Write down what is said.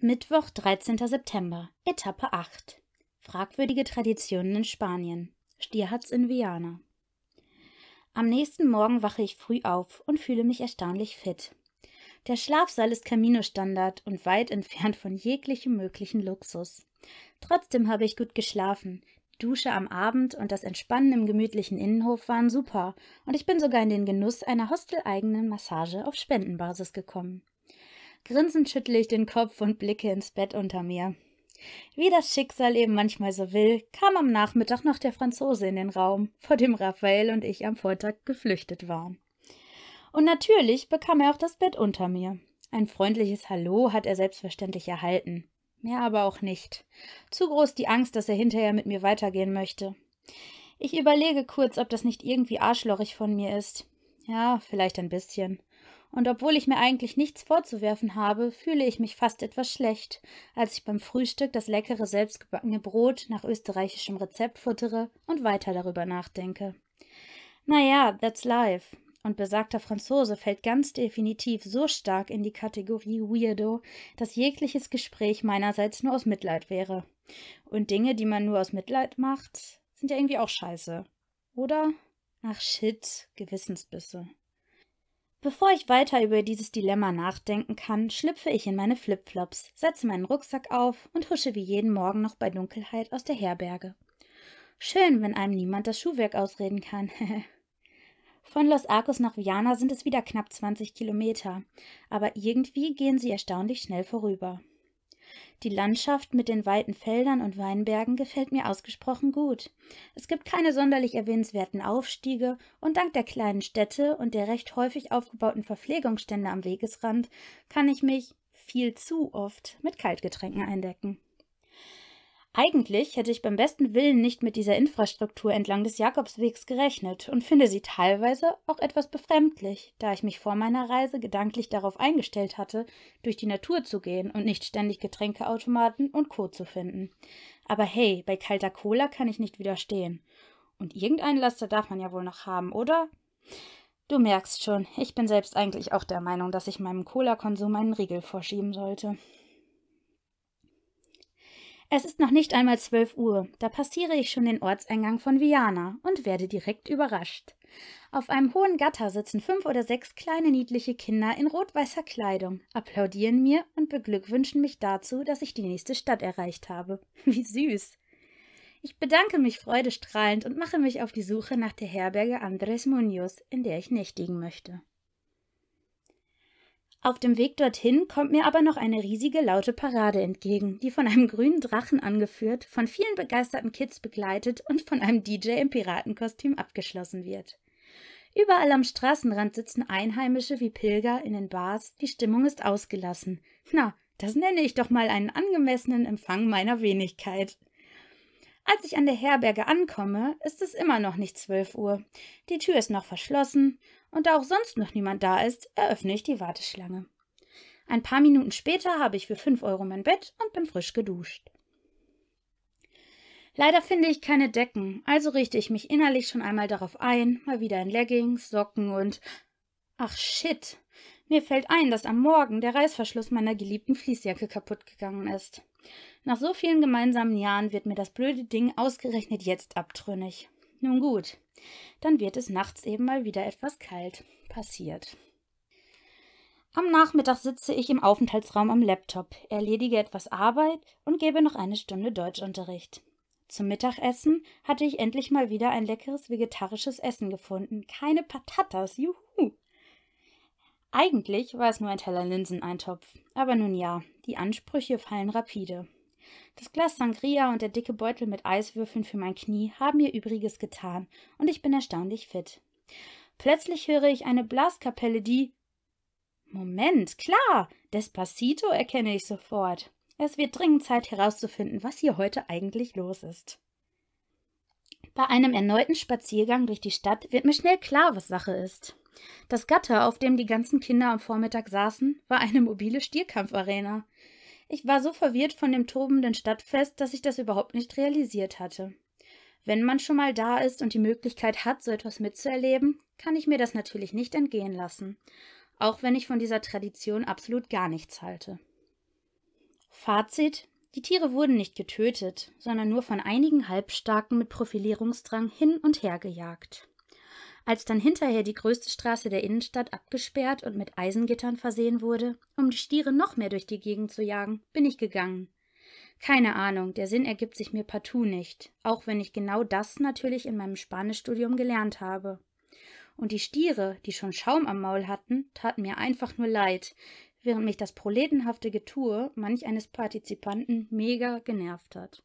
Mittwoch, 13. September, Etappe 8. Fragwürdige Traditionen in Spanien. Stierhatz in Viana. Am nächsten Morgen wache ich früh auf und fühle mich erstaunlich fit. Der Schlafsaal ist Camino-Standard und weit entfernt von jeglichem möglichen Luxus. Trotzdem habe ich gut geschlafen. Die Dusche am Abend und das Entspannen im gemütlichen Innenhof waren super und ich bin sogar in den Genuss einer hosteleigenen Massage auf Spendenbasis gekommen. Grinsend schüttle ich den Kopf und blicke ins Bett unter mir. Wie das Schicksal eben manchmal so will, kam am Nachmittag noch der Franzose in den Raum, vor dem Raphael und ich am Vortag geflüchtet waren. Und natürlich bekam er auch das Bett unter mir. Ein freundliches Hallo hat er selbstverständlich erhalten. Mehr aber auch nicht. Zu groß die Angst, dass er hinterher mit mir weitergehen möchte. Ich überlege kurz, ob das nicht irgendwie arschlochig von mir ist. Ja, vielleicht ein bisschen und obwohl ich mir eigentlich nichts vorzuwerfen habe, fühle ich mich fast etwas schlecht, als ich beim Frühstück das leckere selbstgebackene Brot nach österreichischem Rezept futtere und weiter darüber nachdenke. Naja, that's life. Und besagter Franzose fällt ganz definitiv so stark in die Kategorie Weirdo, dass jegliches Gespräch meinerseits nur aus Mitleid wäre. Und Dinge, die man nur aus Mitleid macht, sind ja irgendwie auch scheiße. Oder? Ach shit, Gewissensbisse. Bevor ich weiter über dieses Dilemma nachdenken kann, schlüpfe ich in meine Flipflops, setze meinen Rucksack auf und husche wie jeden Morgen noch bei Dunkelheit aus der Herberge. Schön, wenn einem niemand das Schuhwerk ausreden kann. Von Los Arcos nach Viana sind es wieder knapp 20 Kilometer, aber irgendwie gehen sie erstaunlich schnell vorüber. Die Landschaft mit den weiten Feldern und Weinbergen gefällt mir ausgesprochen gut. Es gibt keine sonderlich erwähnenswerten Aufstiege, und dank der kleinen Städte und der recht häufig aufgebauten Verpflegungsstände am Wegesrand kann ich mich viel zu oft mit Kaltgetränken eindecken. Eigentlich hätte ich beim besten Willen nicht mit dieser Infrastruktur entlang des Jakobswegs gerechnet und finde sie teilweise auch etwas befremdlich, da ich mich vor meiner Reise gedanklich darauf eingestellt hatte, durch die Natur zu gehen und nicht ständig Getränkeautomaten und Co. zu finden. Aber hey, bei kalter Cola kann ich nicht widerstehen. Und irgendeinen Laster darf man ja wohl noch haben, oder? Du merkst schon, ich bin selbst eigentlich auch der Meinung, dass ich meinem Cola-Konsum einen Riegel vorschieben sollte. Es ist noch nicht einmal zwölf Uhr, da passiere ich schon den Ortseingang von Viana und werde direkt überrascht. Auf einem hohen Gatter sitzen fünf oder sechs kleine niedliche Kinder in rot-weißer Kleidung, applaudieren mir und beglückwünschen mich dazu, dass ich die nächste Stadt erreicht habe. Wie süß! Ich bedanke mich freudestrahlend und mache mich auf die Suche nach der Herberge Andres Munoz, in der ich nächtigen möchte. Auf dem Weg dorthin kommt mir aber noch eine riesige laute Parade entgegen, die von einem grünen Drachen angeführt, von vielen begeisterten Kids begleitet und von einem DJ im Piratenkostüm abgeschlossen wird. Überall am Straßenrand sitzen Einheimische wie Pilger in den Bars, die Stimmung ist ausgelassen. Na, das nenne ich doch mal einen angemessenen Empfang meiner Wenigkeit. Als ich an der Herberge ankomme, ist es immer noch nicht zwölf Uhr. Die Tür ist noch verschlossen, und da auch sonst noch niemand da ist, eröffne ich die Warteschlange. Ein paar Minuten später habe ich für fünf Euro mein Bett und bin frisch geduscht. Leider finde ich keine Decken, also richte ich mich innerlich schon einmal darauf ein, mal wieder in Leggings, Socken und. Ach shit! Mir fällt ein, dass am Morgen der Reißverschluss meiner geliebten Fließjacke kaputt gegangen ist. Nach so vielen gemeinsamen Jahren wird mir das blöde Ding ausgerechnet jetzt abtrünnig. Nun gut, dann wird es nachts eben mal wieder etwas kalt. Passiert. Am Nachmittag sitze ich im Aufenthaltsraum am Laptop, erledige etwas Arbeit und gebe noch eine Stunde Deutschunterricht. Zum Mittagessen hatte ich endlich mal wieder ein leckeres vegetarisches Essen gefunden. Keine Patatas, juhu! Eigentlich war es nur ein Teller Linseneintopf, aber nun ja, die Ansprüche fallen rapide. Das Glas Sangria und der dicke Beutel mit Eiswürfeln für mein Knie haben ihr Übriges getan und ich bin erstaunlich fit. Plötzlich höre ich eine Blaskapelle, die. Moment, klar! Despacito erkenne ich sofort. Es wird dringend Zeit herauszufinden, was hier heute eigentlich los ist. Bei einem erneuten Spaziergang durch die Stadt wird mir schnell klar, was Sache ist. Das Gatter, auf dem die ganzen Kinder am Vormittag saßen, war eine mobile Stierkampfarena. Ich war so verwirrt von dem tobenden Stadtfest, dass ich das überhaupt nicht realisiert hatte. Wenn man schon mal da ist und die Möglichkeit hat, so etwas mitzuerleben, kann ich mir das natürlich nicht entgehen lassen, auch wenn ich von dieser Tradition absolut gar nichts halte. Fazit die Tiere wurden nicht getötet, sondern nur von einigen Halbstarken mit Profilierungsdrang hin und her gejagt. Als dann hinterher die größte Straße der Innenstadt abgesperrt und mit Eisengittern versehen wurde, um die Stiere noch mehr durch die Gegend zu jagen, bin ich gegangen. Keine Ahnung, der Sinn ergibt sich mir partout nicht, auch wenn ich genau das natürlich in meinem Spanischstudium gelernt habe. Und die Stiere, die schon Schaum am Maul hatten, taten mir einfach nur leid, während mich das proletenhafte Getue manch eines Partizipanten mega genervt hat.